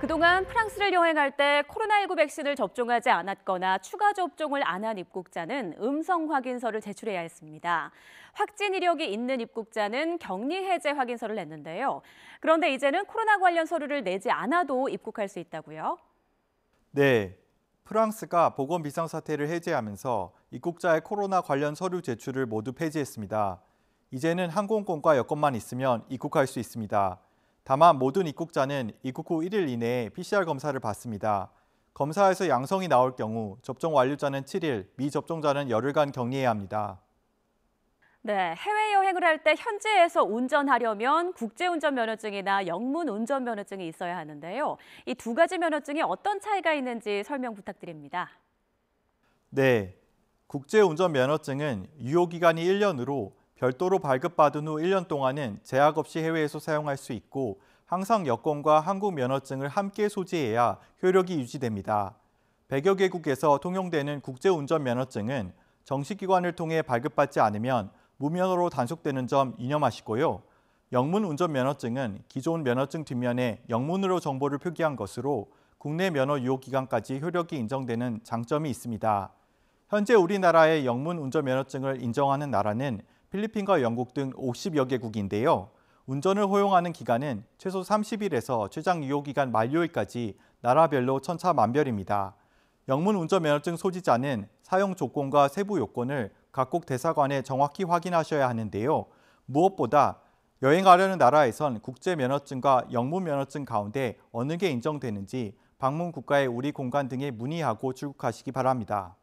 그동안 프랑스를 여행할 때 코로나19 백신을 접종하지 않았거나 추가 접종을 안 한 입국자는 음성 확인서를 제출해야 했습니다. 확진 이력이 있는 입국자는 격리 해제 확인서를 냈는데요. 그런데 이제는 코로나 관련 서류를 내지 않아도 입국할 수 있다고요? 네. 프랑스가 보건 비상사태를 해제하면서 입국자의 코로나 관련 서류 제출을 모두 폐지했습니다. 이제는 항공권과 여권만 있으면 입국할 수 있습니다. 다만 모든 입국자는 입국 후 1일 이내에 PCR 검사를 받습니다. 검사에서 양성이 나올 경우 접종 완료자는 7일, 미접종자는 열흘간 격리해야 합니다. 네, 해외여행을 할 때 현지에서 운전하려면 국제운전면허증이나 영문운전면허증이 있어야 하는데요. 이 두 가지 면허증이 어떤 차이가 있는지 설명 부탁드립니다. 네, 국제운전면허증은 유효기간이 1년으로 별도로 발급받은 후 1년 동안은 제약 없이 해외에서 사용할 수 있고 항상 여권과 한국 면허증을 함께 소지해야 효력이 유지됩니다. 100여 개국에서 통용되는 국제운전 면허증은 정식기관을 통해 발급받지 않으면 무면허로 단속되는 점 유념하시고요. 영문 운전 면허증은 기존 면허증 뒷면에 영문으로 정보를 표기한 것으로 국내 면허 유효 기간까지 효력이 인정되는 장점이 있습니다. 현재 우리나라의 영문 운전 면허증을 인정하는 나라는 필리핀과 영국 등 50여 개국인데요. 운전을 허용하는 기간은 최소 30일에서 최장 유효기간 만료일까지 나라별로 천차만별입니다. 영문 운전면허증 소지자는 사용 조건과 세부 요건을 각국 대사관에 정확히 확인하셔야 하는데요. 무엇보다 여행하려는 나라에선 국제면허증과 영문면허증 가운데 어느 게 인정되는지 방문 국가의 우리 공간 등에 문의하고 출국하시기 바랍니다.